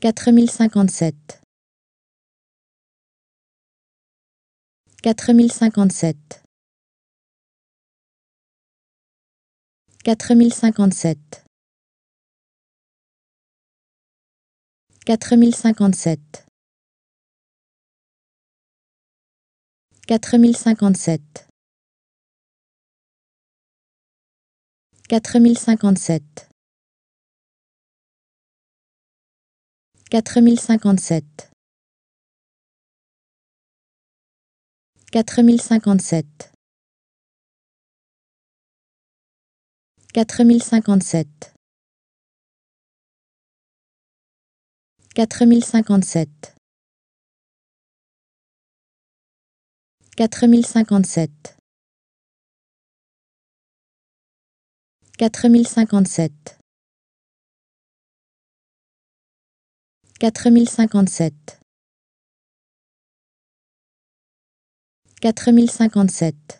4057 4057 4057 4057 4057 4057 4057 4057 4057 4057 4057 4057 Quatre mille cinquante-sept. Quatre mille cinquante-sept.